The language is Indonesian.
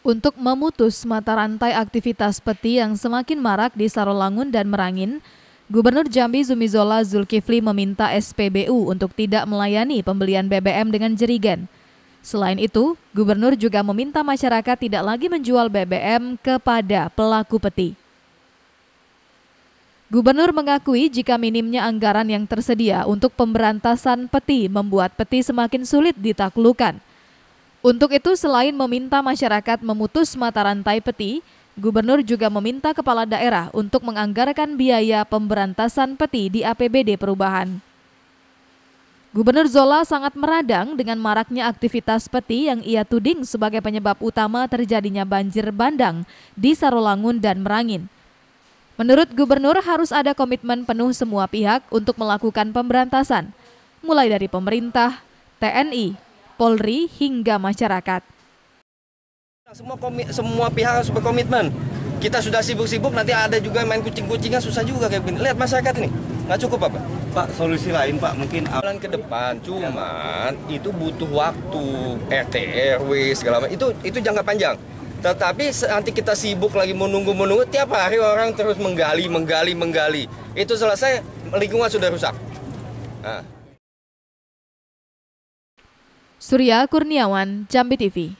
Untuk memutus mata rantai aktivitas peti yang semakin marak di Sarolangun dan Merangin, Gubernur Jambi Zumizola Zulkifli meminta SPBU untuk tidak melayani pembelian BBM dengan jerigen. Selain itu, Gubernur juga meminta masyarakat tidak lagi menjual BBM kepada pelaku peti. Gubernur mengakui jika minimnya anggaran yang tersedia untuk pemberantasan peti membuat peti semakin sulit ditaklukan. Untuk itu, selain meminta masyarakat memutus mata rantai peti, Gubernur juga meminta kepala daerah untuk menganggarkan biaya pemberantasan peti di APBD perubahan. Gubernur Zola sangat meradang dengan maraknya aktivitas peti yang ia tuding sebagai penyebab utama terjadinya banjir bandang di Sarolangun dan Merangin. Menurut Gubernur harus ada komitmen penuh semua pihak untuk melakukan pemberantasan, mulai dari pemerintah, TNI, Polri hingga masyarakat. Semua komi, semua pihak harus berkomitmen. Kita sudah sibuk-sibuk, nanti ada juga main kucing-kucingan susah juga kayak begini. Lihat masyarakat ini, nggak cukup apa? Pak, solusi lain Pak mungkin awalan ke depan. Cuman itu butuh waktu RT RW segala macam. Itu itu jangka panjang. Tetapi nanti kita sibuk lagi menunggu-menunggu tiap hari orang terus menggali, menggali, menggali. Itu selesai lingkungan sudah rusak. Nah. Surya Kurniawan, Jambi TV